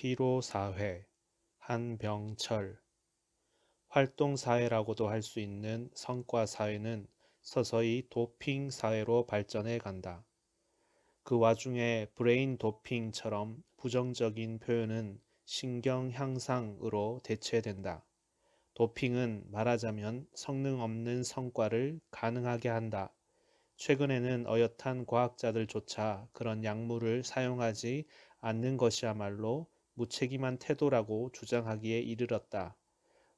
피로사회, 한병철 활동사회라고도 할 수 있는 성과사회는 서서히 도핑사회로 발전해 간다. 그 와중에 브레인 도핑처럼 부정적인 표현은 신경향상으로 대체된다. 도핑은 말하자면 성능 없는 성과를 가능하게 한다. 최근에는 어엿한 과학자들조차 그런 약물을 사용하지 않는 것이야말로 무책임한 태도라고 주장하기에 이르렀다.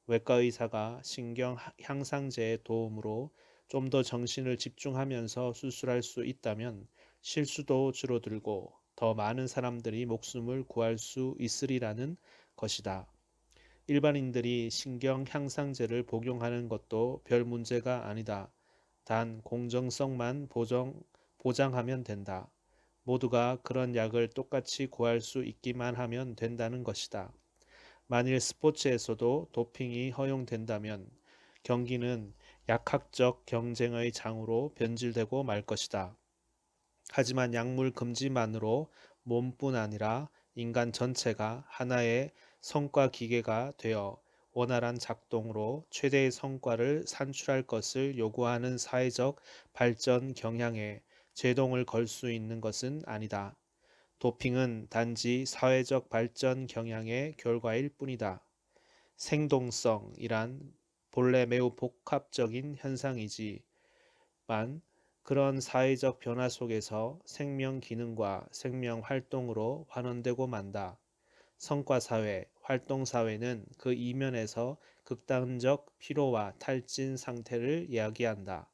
외과 의사가 신경 향상제의 도움으로 좀 더 정신을 집중하면서 수술할 수 있다면 실수도 줄어들고 더 많은 사람들이 목숨을 구할 수 있으리라는 것이다. 일반인들이 신경 향상제를 복용하는 것도 별 문제가 아니다. 단 공정성만 보정, 보장하면 된다. 모두가 그런 약을 똑같이 구할 수 있기만 하면 된다는 것이다. 만일 스포츠에서도 도핑이 허용된다면 경기는 약학적 경쟁의 장으로 변질되고 말 것이다. 하지만 약물 금지만으로 몸뿐 아니라 인간 전체가 하나의 성과 기계가 되어 원활한 작동으로 최대의 성과를 산출할 것을 요구하는 사회적 발전 경향에 제동을 걸 수 있는 것은 아니다. 도핑은 단지 사회적 발전 경향의 결과일 뿐이다. 생동성이란 본래 매우 복합적인 현상이지만 그런 사회적 변화 속에서 생명 기능과 생명 활동으로 환원되고 만다. 성과사회, 활동사회는 그 이면에서 극단적 피로와 탈진 상태를 이야기한다.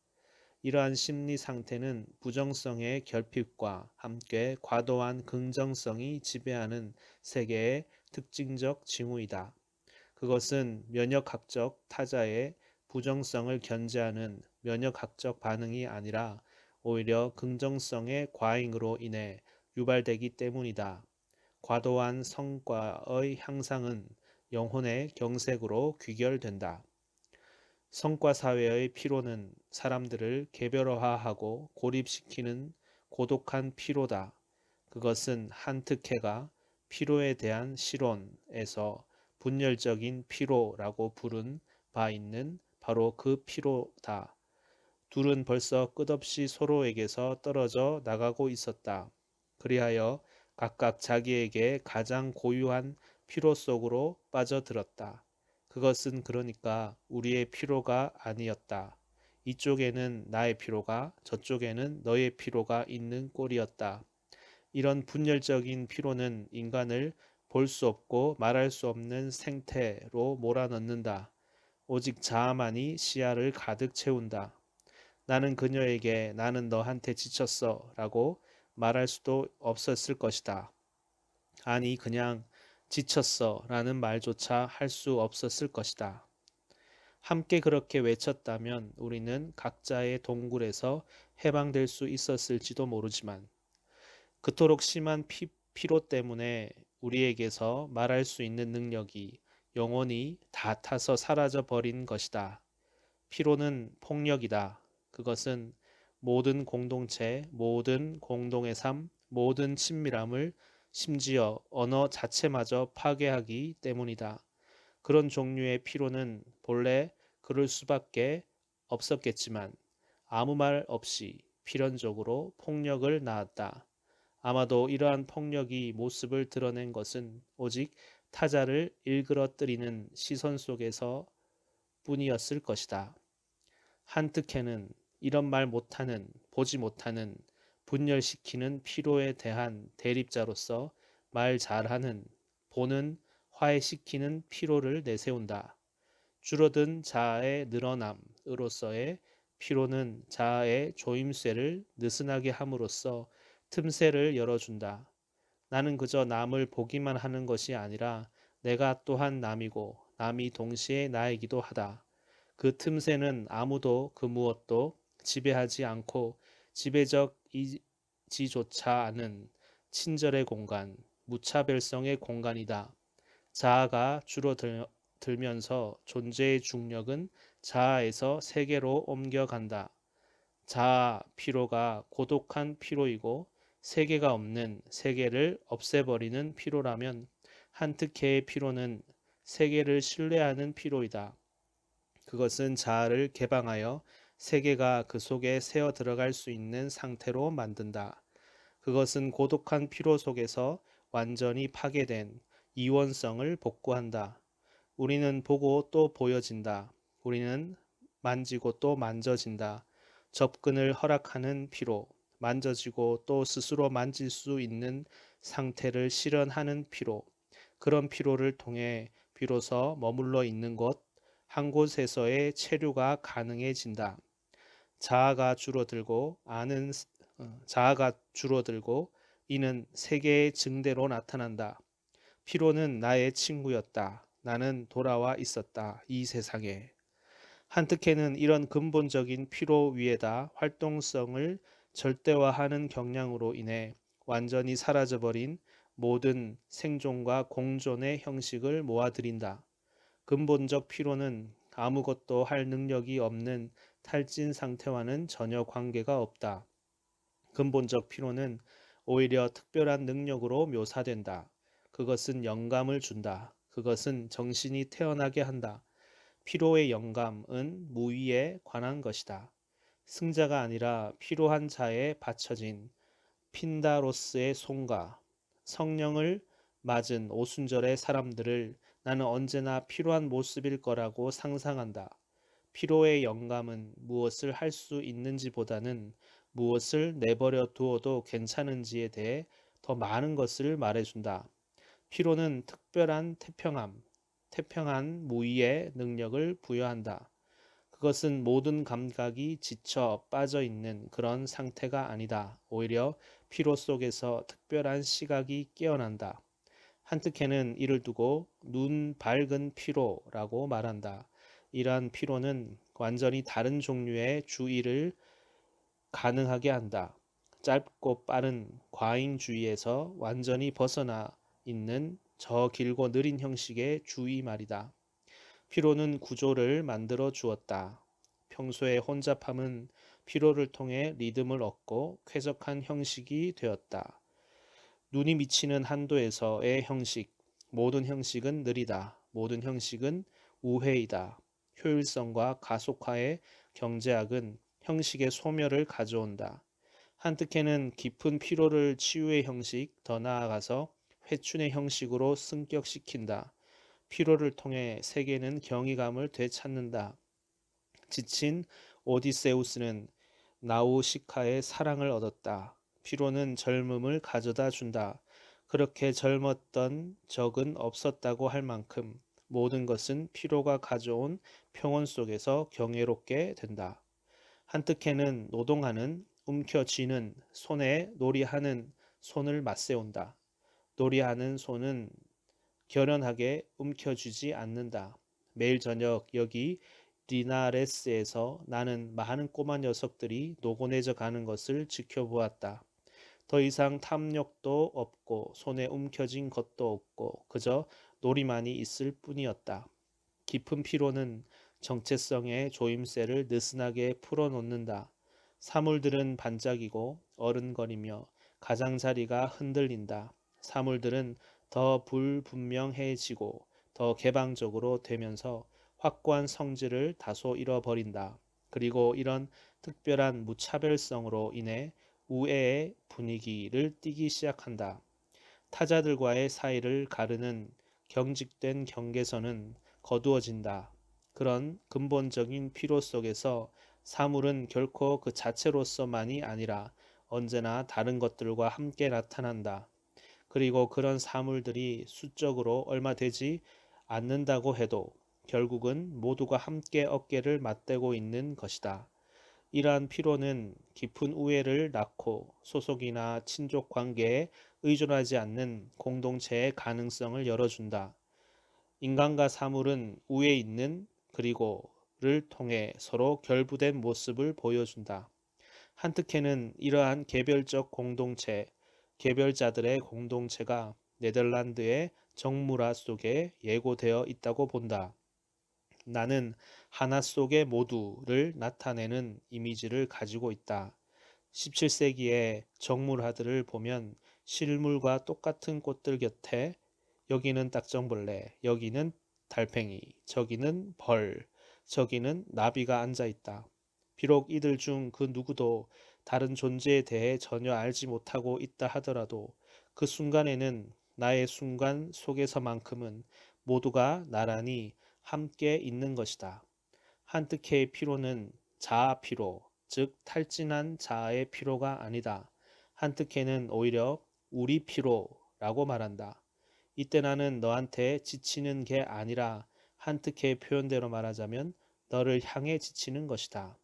이러한 심리 상태는 부정성의 결핍과 함께 과도한 긍정성이 지배하는 세계의 특징적 징후이다. 그것은 면역학적 타자의 부정성을 견제하는 면역학적 반응이 아니라 오히려 긍정성의 과잉으로 인해 유발되기 때문이다. 과도한 성과의 향상은 영혼의 경색으로 귀결된다. 성과 사회의 피로는 사람들을 개별화하고 고립시키는 고독한 피로다. 그것은 한특해가 피로에 대한 실론에서 분열적인 피로라고 부른 바 있는 바로 그 피로다. 둘은 벌써 끝없이 서로에게서 떨어져 나가고 있었다. 그리하여 각각 자기에게 가장 고유한 피로 속으로 빠져들었다. 그것은 그러니까 우리의 피로가 아니었다. 이쪽에는 나의 피로가 저쪽에는 너의 피로가 있는 꼴이었다. 이런 분열적인 피로는 인간을 볼 수 없고 말할 수 없는 생태로 몰아넣는다. 오직 자아만이 시야를 가득 채운다. 나는 그녀에게 나는 너한테 지쳤어 라고 말할 수도 없었을 것이다. 아니 그냥 지쳤어 라는 말조차 할 수 없었을 것이다. 함께 그렇게 외쳤다면 우리는 각자의 동굴에서 해방될 수 있었을지도 모르지만 그토록 심한 피, 피로 때문에 우리에게서 말할 수 있는 능력이 영원히 다 타서 사라져 버린 것이다. 피로는 폭력이다. 그것은 모든 공동체, 모든 공동의 삶, 모든 친밀함을 심지어 언어 자체마저 파괴하기 때문이다. 그런 종류의 피로는 본래 그럴 수밖에 없었겠지만 아무 말 없이 필연적으로 폭력을 낳았다. 아마도 이러한 폭력이 모습을 드러낸 것은 오직 타자를 일그러뜨리는 시선 속에서 뿐이었을 것이다. 한트케는 이런 말 못하는, 보지 못하는 분열시키는 피로에 대한 대립자로서 말 잘하는 보는 화해시키는 피로를 내세운다. 줄어든 자아의 늘어남으로서의 피로는 자아의 조임쇠를 느슨하게 함으로써 틈새를 열어준다. 나는 그저 남을 보기만 하는 것이 아니라 내가 또한 남이고 남이 동시에 나이기도 하다. 그 틈새는 아무도 그 무엇도 지배하지 않고 지배적 이지조차 않은 친절의 공간, 무차별성의 공간이다. 자아가 줄어들면서 존재의 중력은 자아에서 세계로 옮겨간다. 자아 피로가 고독한 피로이고 세계가 없는 세계를 없애버리는 피로라면 한특해의 피로는 세계를 신뢰하는 피로이다. 그것은 자아를 개방하여 세계가 그 속에 새어 들어갈 수 있는 상태로 만든다. 그것은 고독한 피로 속에서 완전히 파괴된 이원성을 복구한다. 우리는 보고 또 보여진다. 우리는 만지고 또 만져진다. 접근을 허락하는 피로, 만져지고 또 스스로 만질 수 있는 상태를 실현하는 피로, 그런 피로를 통해 비로소 머물러 있는 곳, 한 곳에서의 체류가 가능해진다. 자아가 줄어들고 아는 어, 자아가 줄어들고 이는 세계의 증대로 나타난다. 피로는 나의 친구였다. 나는 돌아와 있었다. 이 세상에. 한특해는 이런 근본적인 피로 위에다 활동성을 절대화하는 경향으로 인해 완전히 사라져버린 모든 생존과 공존의 형식을 모아들인다. 근본적 피로는 아무것도 할 능력이 없는 탈진 상태와는 전혀 관계가 없다. 근본적 피로는 오히려 특별한 능력으로 묘사된다. 그것은 영감을 준다. 그것은 정신이 태어나게 한다. 피로의 영감은 무위에 관한 것이다. 승자가 아니라 피로한 자에 바쳐진 핀다로스의 송가, 성령을 맞은 오순절의 사람들을 나는 언제나 필요한 모습일 거라고 상상한다. 피로의 영감은 무엇을 할 수 있는지보다는 무엇을 내버려 두어도 괜찮은지에 대해 더 많은 것을 말해준다. 피로는 특별한 태평함, 태평한 무의의 능력을 부여한다. 그것은 모든 감각이 지쳐 빠져 있는 그런 상태가 아니다. 오히려 피로 속에서 특별한 시각이 깨어난다. 한트케는 이를 두고 눈 밝은 피로라고 말한다. 이러한 피로는 완전히 다른 종류의 주의를 가능하게 한다. 짧고 빠른 과잉주의에서 완전히 벗어나 있는 저 길고 느린 형식의 주의 말이다. 피로는 구조를 만들어 주었다. 평소의 혼잡함은 피로를 통해 리듬을 얻고 쾌적한 형식이 되었다. 눈이 미치는 한도에서의 형식, 모든 형식은 느리다. 모든 형식은 우회이다. 효율성과 가속화의 경제학은 형식의 소멸을 가져온다. 한뜻해는 깊은 피로를 치유의 형식, 더 나아가서 회춘의 형식으로 승격시킨다. 피로를 통해 세계는 경이감을 되찾는다. 지친 오디세우스는 나우시카의 사랑을 얻었다. 피로는 젊음을 가져다 준다. 그렇게 젊었던 적은 없었다고 할 만큼 모든 것은 피로가 가져온 평온 속에서 경외롭게 된다. 한뜻해는 노동하는, 움켜쥐는, 손에 놀이하는 손을 맞세운다. 놀이하는 손은 결연하게 움켜쥐지 않는다. 매일 저녁 여기 리나레스에서 나는 많은 꼬마 녀석들이 노곤해져 가는 것을 지켜보았다. 더 이상 탐욕도 없고 손에 움켜진 것도 없고 그저 놀이만이 있을 뿐이었다. 깊은 피로는 정체성의 조임새를 느슨하게 풀어놓는다. 사물들은 반짝이고 어른거리며 가장자리가 흔들린다. 사물들은 더 불분명해지고 더 개방적으로 되면서 확고한 성질을 다소 잃어버린다. 그리고 이런 특별한 무차별성으로 인해 우애의 분위기를 띠기 시작한다. 타자들과의 사이를 가르는 경직된 경계선은 거두어진다. 그런 근본적인 필요 속에서 사물은 결코 그 자체로서만이 아니라 언제나 다른 것들과 함께 나타난다. 그리고 그런 사물들이 수적으로 얼마 되지 않는다고 해도 결국은 모두가 함께 어깨를 맞대고 있는 것이다. 이러한 피로는 깊은 우애를 낳고 소속이나 친족 관계에 의존하지 않는 공동체의 가능성을 열어준다. 인간과 사물은 우애 있는 그리고 를 통해 서로 결부된 모습을 보여준다. 한특해는 이러한 개별적 공동체, 개별자들의 공동체가 네덜란드의 정무라 속에 예고되어 있다고 본다. 나는 하나 속의 모두를 나타내는 이미지를 가지고 있다. 17세기의 정물화들을 보면 실물과 똑같은 꽃들 곁에 여기는 딱정벌레, 여기는 달팽이, 저기는 벌, 저기는 나비가 앉아 있다. 비록 이들 중 그 누구도 다른 존재에 대해 전혀 알지 못하고 있다 하더라도 그 순간에는 나의 순간 속에서만큼은 모두가 나란히 함께 있는 것이다. 한뜻케의 피로는 자아 피로, 즉 탈진한 자아의 피로가 아니다. 한뜻케는 오히려 우리 피로라고 말한다. 이때 나는 너한테 지치는 게 아니라 한특혜의 표현대로 말하자면 너를 향해 지치는 것이다.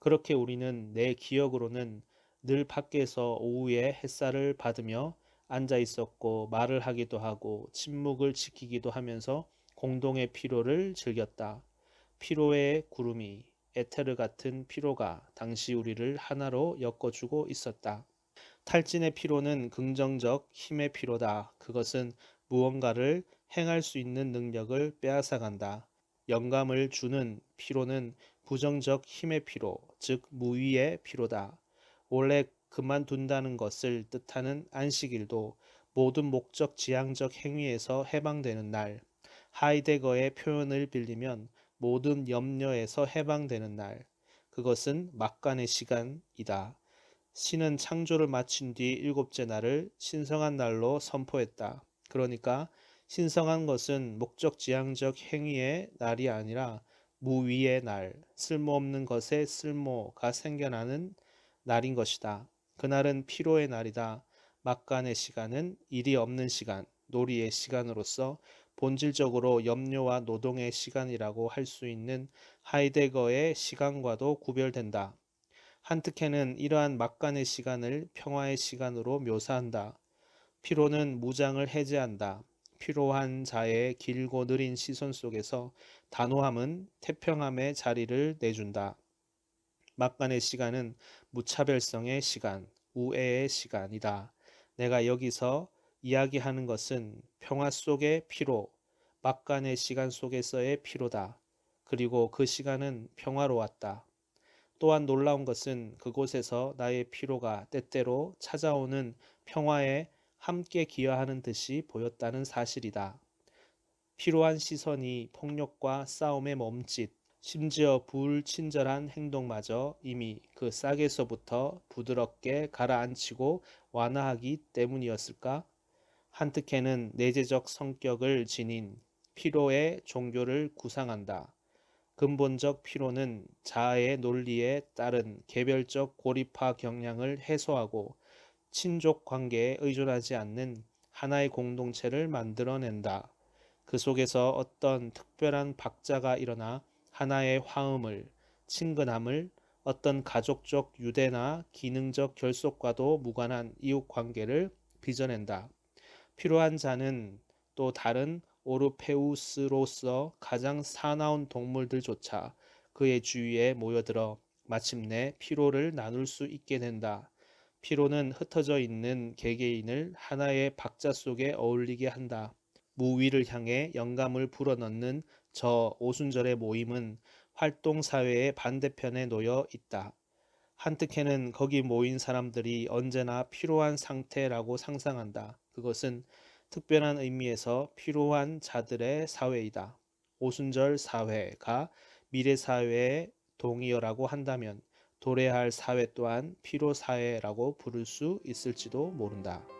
그렇게 우리는 내 기억으로는 늘 밖에서 오후에 햇살을 받으며 앉아 있었고 말을 하기도 하고 침묵을 지키기도 하면서 공동의 피로를 즐겼다. 피로의 구름이 에테르 같은 피로가 당시 우리를 하나로 엮어주고 있었다. 탈진의 피로는 긍정적 힘의 피로다. 그것은 무언가를 행할 수 있는 능력을 빼앗아간다. 영감을 주는 피로는 부정적 힘의 피로, 즉 무위의 피로다. 원래 그만둔다는 것을 뜻하는 안식일도 모든 목적 지향적 행위에서 해방되는 날, 하이데거의 표현을 빌리면 모든 염려에서 해방되는 날, 그것은 막간의 시간이다. 신은 창조를 마친 뒤 일곱째 날을 신성한 날로 선포했다. 그러니까 신성한 것은 목적지향적 행위의 날이 아니라 무위의 날, 쓸모없는 것에 쓸모가 생겨나는 날인 것이다. 그날은 피로의 날이다. 막간의 시간은 일이 없는 시간, 놀이의 시간으로서 본질적으로 염려와 노동의 시간이라고 할 수 있는 하이데거의 시간과도 구별된다. 한트케는 이러한 막간의 시간을 평화의 시간으로 묘사한다. 피로는 무장을 해제한다. 피로한 자의 길고 느린 시선 속에서 단호함은 태평함의 자리를 내준다. 막간의 시간은 무차별성의 시간, 우애의 시간이다. 내가 여기서 이야기하는 것은 평화 속의 피로, 막간의 시간 속에서의 피로다. 그리고 그 시간은 평화로웠다. 또한 놀라운 것은 그곳에서 나의 피로가 때때로 찾아오는 평화에 함께 기여하는 듯이 보였다는 사실이다. 피로한 시선이 폭력과 싸움의 멈칫, 심지어 불친절한 행동마저 이미 그 싹에서부터 부드럽게 가라앉히고 완화하기 때문이었을까? 한트케는 내재적 성격을 지닌 피로의 종교를 구상한다. 근본적 피로는 자아의 논리에 따른 개별적 고립화 경향을 해소하고 친족 관계에 의존하지 않는 하나의 공동체를 만들어낸다. 그 속에서 어떤 특별한 박자가 일어나 하나의 화음을, 친근함을, 어떤 가족적 유대나 기능적 결속과도 무관한 이웃 관계를 빚어낸다. 필요한 자는 또 다른 오르페우스로서 가장 사나운 동물들조차 그의 주위에 모여들어 마침내 피로를 나눌 수 있게 된다. 피로는 흩어져 있는 개개인을 하나의 박자 속에 어울리게 한다. 무위를 향해 영감을 불어넣는 저 오순절의 모임은 활동 사회의 반대편에 놓여 있다. 한뜻해는 거기 모인 사람들이 언제나 필요한 상태라고 상상한다. 그것은 특별한 의미에서 필요한 자들의 사회이다. 오순절 사회가 미래 사회의 동의어라고 한다면 도래할 사회 또한 피로 사회라고 부를 수 있을지도 모른다.